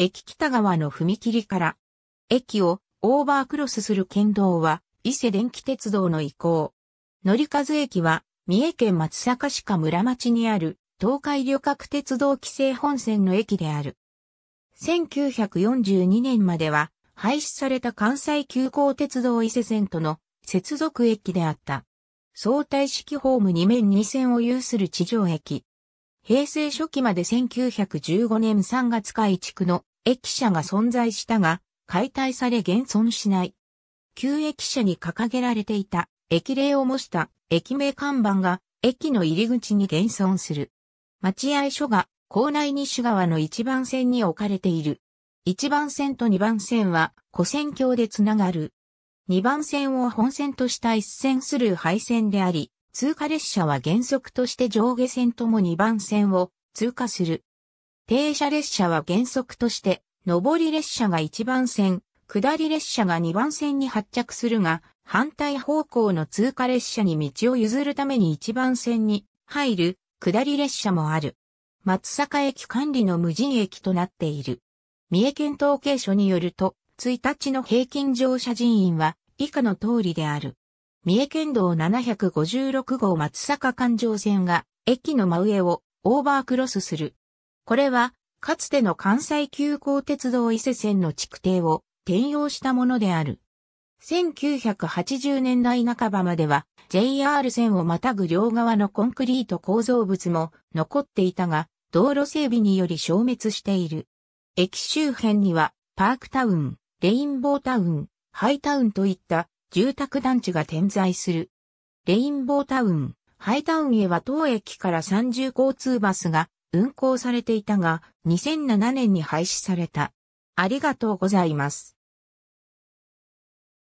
駅北側の踏切から、駅をオーバークロスする県道は、伊勢電気鉄道の移行。乗り駅は、三重県松阪市下村町にある、東海旅客鉄道規制本線の駅である。1942年までは、廃止された関西急行鉄道伊勢線との接続駅であった。相対式ホーム2面2線を有する地上駅。平成初期まで1915年3月開地区の駅舎が存在したが、解体され現存しない。旧駅舎に掲げられていた駅令を模した駅名看板が駅の入り口に現存する。待合所が校内西側の一番線に置かれている。一番線と二番線は古線橋でつながる。二番線を本線とした一線する廃線であり、通過列車は原則として上下線とも二番線を通過する。停車列車は原則として、上り列車が1番線、下り列車が2番線に発着するが、反対方向の通過列車に道を譲るために1番線に入る下り列車もある。松坂駅管理の無人駅となっている。三重県統計所によると、1日の平均乗車人員は以下の通りである。三重県道756号松坂環状線が駅の真上をオーバークロスするこれは、かつての関西急行鉄道伊勢線の築堤を転用したものである。1980年代半ばまでは JR 線をまたぐ両側のコンクリート構造物も残っていたが、道路整備により消滅している。駅周辺にはパークタウン、レインボータウン、ハイタウンといった住宅団地が点在する。レインボータウン、ハイタウンへは当駅から30交通バスが運行されていたが、2007年に廃止された。ありがとうございます。